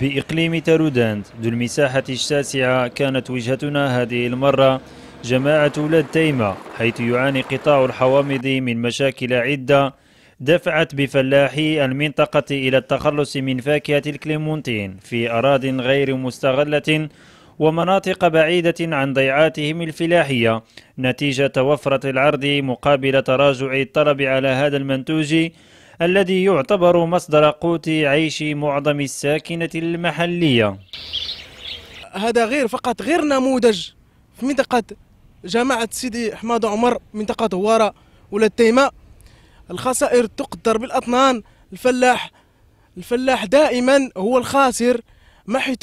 بإقليم تاروداند ذو المساحة الشاسعة كانت وجهتنا هذه المرة جماعة ولاد تيمة حيث يعاني قطاع الحوامض من مشاكل عدة دفعت بفلاحي المنطقة إلى التخلص من فاكهة الكليمونتين في أراض غير مستغلة ومناطق بعيدة عن ضيعاتهم الفلاحية نتيجة وفرة العرض مقابل تراجع الطلب على هذا المنتوج الذي يعتبر مصدر قوت عيش معظم الساكنة المحلية هذا غير فقط غير نموذج في منطقة جامعة سيدي حماد عمر منطقة هوارة ولا التيمة الخسائر تقدر بالأطنان الفلاح الفلاح دائما هو الخاسر ما حيث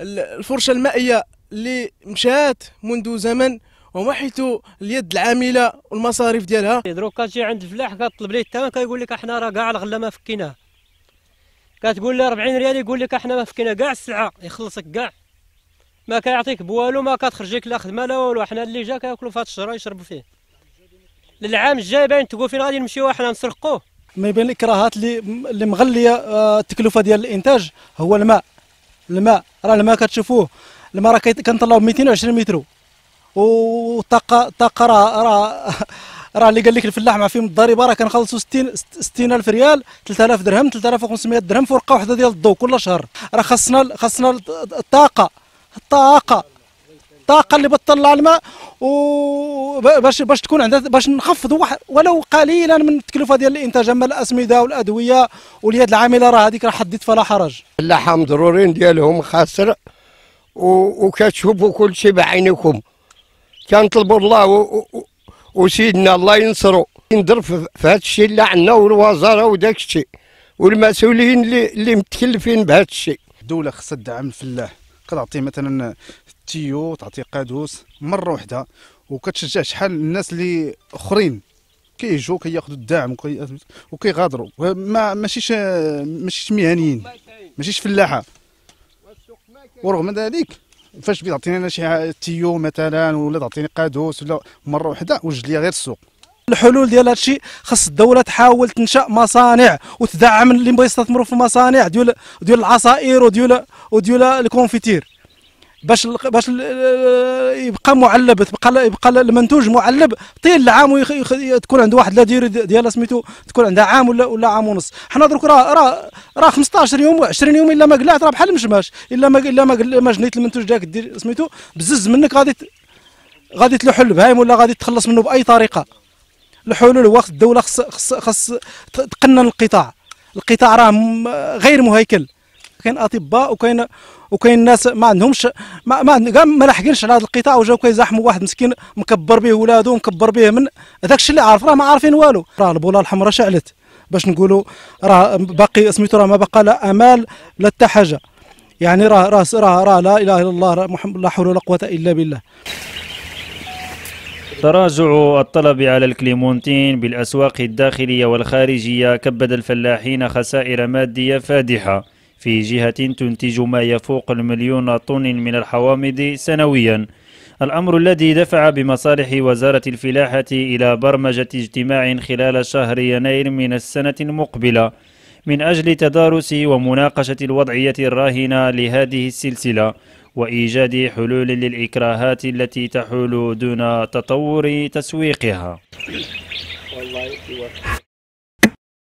الفرشة المائية اللي مشات منذ زمن وما حيث اليد العامله والمصاريف ديالها دروك كتجي عند الفلاح كطلب ليه الثمن كيقول لك احنا راه كاع الغله ما فكيناها كتقول له 40 ريال يقول لك احنا ما فكينا كاع السلعه يخلصك كاع ما كيعطيك بوالو ما كتخرجيك لا خدمه لا والو حنا اللي جا كياكلوا في هذا الشهر يشربوا فيه للعام الجاي باين تقول فين غادي نمشيو احنا نسرقوه ما يبان لك كراهات اللي اللي مغليه آه، التكلفه ديال الانتاج هو الماء الماء راه الماء كتشوفوه الماء راه كنطلعوا ب 220 متر وطاقه طاقه راه راه راه اللي قال لك الفلاح مع فيهم الضريبه راه كنخلصوا 60 60000 ريال 3000 درهم 3500 درهم في ورقه واحده ديال الضوء كل شهر راه خاصنا خاصنا الطاقه الطاقه الطاقه اللي بتطلع الماء وباش باش تكون عندها باش نخفضوا ولو قليلا من التكلفه ديال الانتاج اما الاسمده والادويه واليد العامله راه هذيك راه حديت فلا حرج الفلاحه مضرورين ديالهم خاسر وكتشوفوا كل شيء بعينكم كنطلبوا الله و... وسيدنا الله ينصرو ندير في هذا الشيء اللي عندنا والوزاره وداك الشيء والمسؤولين اللي اللي متكلفين بهذا الشيء الدوله خصها تدعم الفلاح كتعطيه مثلا تيو تعطيه قادوس مره واحده وكتشجع شحال الناس اللي اخرين كيجوا كياخذوا الدعم وكيغادروا ما ماشيش ماشيش مهنيين ماشيش فلاحه ورغم ذلك فاش بيعطيني انا شي تيو مثلا ولا تعطيني قادوس ولا مره واحده وجد لي غير السوق الحلول ديال هذا الشيء خص الدوله تحاول تنشا مصانع وتدعم اللي بغا يستثمروا في المصانع ديال ديال العصائر وديال وديال الكونفيتير باش باش يبقى معلب تبقى يبقى المنتوج معلب طيل العام تكون عنده واحد لا دير ديال سميتو تكون عندها عام ولا ولا عام ونص حنا درك راه راه راه 15 يوم 20 يوم الا ما قلعت راه بحال مشماش الا ما الا ما ما جنيت المنتوج ذاك دير سميتو بزز منك غادي غادي تلوح البهايم ولا غادي تخلص منه باي طريقه الحلول وقت الدوله خص خص خص تقنن القطاع القطاع راه غير مهيكل كاين اطباء وكاين وكاين ناس ما عندهمش ما ما, ما لاحقينش على هذا القطاع وجاو كيزاحموا واحد مسكين مكبر به ولادو مكبر به من هذاك الشيء اللي عارف راه ما عارفين والو راه البوله الحمراء شعلت باش نقولوا راه باقي سميتو راه ما بقى لا امال لا حتى حاجه يعني راه راه راه راه لا اله الا الله محمد لا حول ولا قوه الا بالله تراجع الطلب على الكليمونتين بالاسواق الداخليه والخارجيه كبد الفلاحين خسائر ماديه فادحه في جهة تنتج ما يفوق المليون طن من الحوامض سنويا الأمر الذي دفع بمصالح وزارة الفلاحة إلى برمجة اجتماع خلال شهر يناير من السنة المقبلة من أجل تدارس ومناقشة الوضعية الراهنة لهذه السلسلة وإيجاد حلول للإكراهات التي تحول دون تطور تسويقها